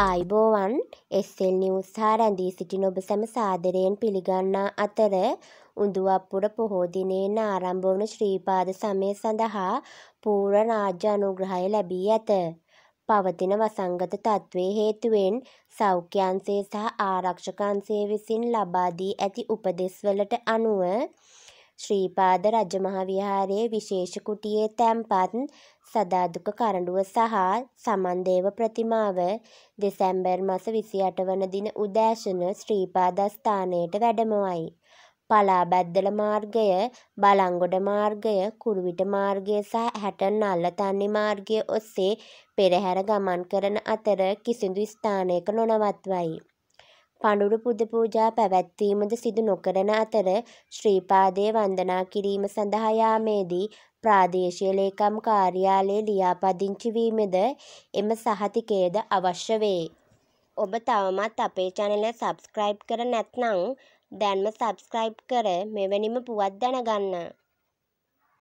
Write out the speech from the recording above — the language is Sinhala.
ආයිබෝවන් එස්සෙල් නිවස් හා රැඳී සිටින ඔබ සැම සාදරයෙන් පිළිගන්නා අතර උඳුවප්පුර පොහෝ දිනයෙන් ආරම්භ වන ශ්‍රීපාද සමය සඳහා පූර්ව රාජ්‍ය අනුග්‍රහය ලැබී ඇත. පවතින වසංගත තත්ත්වයේ හේතුවෙන් සෞඛ්‍යංශය සහ ආරක්ෂකංශය විසින් ලබා දී ඇති උපදෙස්වලට අනුව ශ්‍රීපාද රජමහා විහාරයේ විශේෂ කුටියේ තැන්පත් සදාදුක කරඬුව සහ සමන්දේව ප්‍රතිමාව දෙසැම්බර් මස 28 වන දින උදෑසන ශ්‍රීපාදස්ථානයට වැඩමවයි. පලාබැද්දල මාර්ගය, බලංගොඩ මාර්ගය, කුරුවිට මාර්ගය සහ හැටන් නල්ලතන්නේ මාර්ගය ඔස්සේ පෙරහැර ගමන් කරන අතර කිසිදු ස්ථානයක නොනවත්වයි. පඬුරු පුද පූජා පැවැත්වීමද සිදු නොකරන අතර ශ්‍රීපාදය වන්දනා කිරීම සඳහා යාමේදී ප්‍රාදේශීය ලේකම් කාර්යාලයේ ලියාපදිංචි වීමද එම සහතිකයේද අවශ්‍ය වේ. ඔබ තවමත් අපේ channel එක subscribe කර නැත්නම් දැන්ම subscribe කර මෙවැනිම පුවත් දැනගන්න.